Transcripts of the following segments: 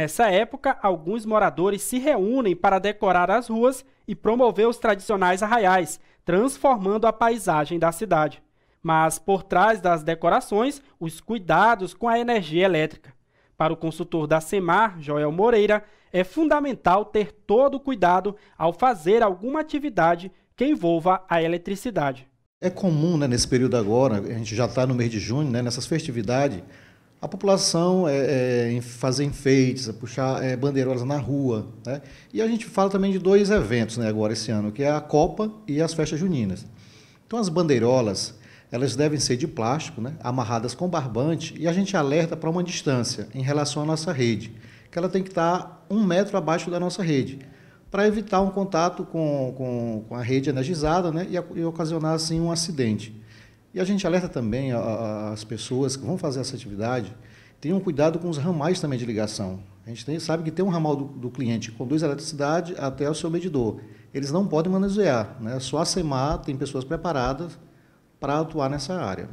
Nessa época, alguns moradores se reúnem para decorar as ruas e promover os tradicionais arraiais, transformando a paisagem da cidade. Mas por trás das decorações, os cuidados com a energia elétrica. Para o consultor da SEMAR, Joel Moreira, é fundamental ter todo o cuidado ao fazer alguma atividade que envolva a eletricidade. É comum, né, nesse período agora, a gente já está no mês de junho, né, nessas festividades, a população é, é, fazer enfeites, é puxar é, bandeirolas na rua. Né? E a gente fala também de dois eventos né, agora esse ano, que é a Copa e as festas juninas. Então as bandeirolas elas devem ser de plástico, né, amarradas com barbante, e a gente alerta para uma distância em relação à nossa rede, que ela tem que estar tá um metro abaixo da nossa rede, para evitar um contato com, com, com a rede energizada né, e, e ocasionar assim um acidente. E a gente alerta também a, a, as pessoas que vão fazer essa atividade, tenham cuidado com os ramais também de ligação. A gente tem, sabe que tem um ramal do, do cliente que conduz a eletricidade até o seu medidor. Eles não podem manusear, né? É só a SEMAR tem pessoas preparadas para atuar nessa área.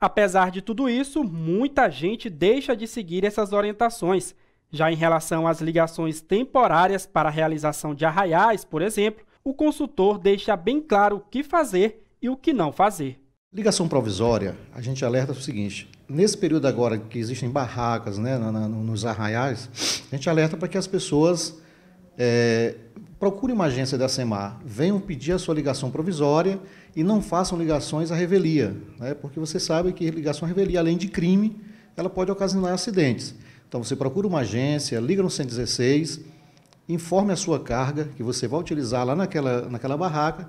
Apesar de tudo isso, muita gente deixa de seguir essas orientações. Já em relação às ligações temporárias para a realização de arraiais, por exemplo, o consultor deixa bem claro o que fazer e o que não fazer. Ligação provisória, a gente alerta o seguinte: nesse período agora que existem barracas né, na, na, nos arraiais, a gente alerta para que as pessoas é, procurem uma agência da SEMAR, venham pedir a sua ligação provisória e não façam ligações à revelia, né, porque você sabe que ligação à revelia, além de crime, ela pode ocasionar acidentes. Então você procura uma agência, liga no 116, informe a sua carga que você vai utilizar lá naquela, naquela barraca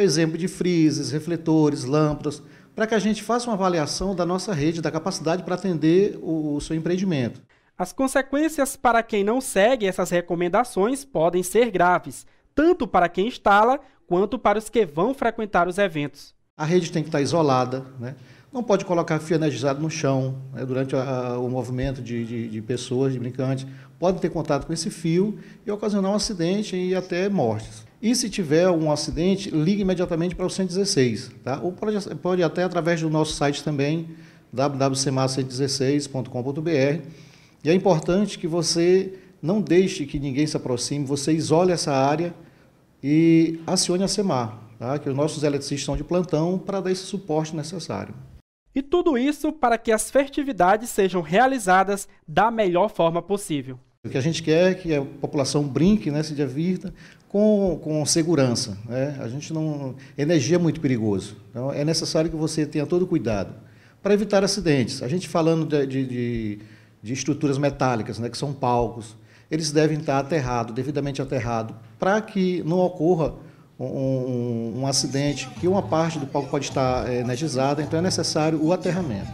exemplo de frises, refletores, lâmpadas, para que a gente faça uma avaliação da nossa rede, da capacidade para atender o, o seu empreendimento. As consequências para quem não segue essas recomendações podem ser graves, tanto para quem instala quanto para os que vão frequentar os eventos. A rede tem que estar isolada, né? Não pode colocar fio energizado no chão né, durante a, o movimento de, de, de, pessoas, de brincantes. Pode ter contato com esse fio e ocasionar um acidente e até mortes. E se tiver um acidente, ligue imediatamente para o 116, tá? Ou pode, pode até através do nosso site também, www.cemar116.com.br. E é importante que você não deixe que ninguém se aproxime, você isole essa área e acione a SEMAR, tá? que os nossos eletricistas estão de plantão para dar esse suporte necessário. E tudo isso para que as festividades sejam realizadas da melhor forma possível. O que a gente quer é que a população brinque, né, se divirta com, com segurança. Né? A gente não. Energia é muito perigoso. Então é necessário que você tenha todo o cuidado para evitar acidentes. A gente falando de, de, de estruturas metálicas, né, que são palcos, eles devem estar aterrados, devidamente aterrados, para que não ocorra um, um, acidente que uma parte do palco pode estar energizada, então é necessário o aterramento.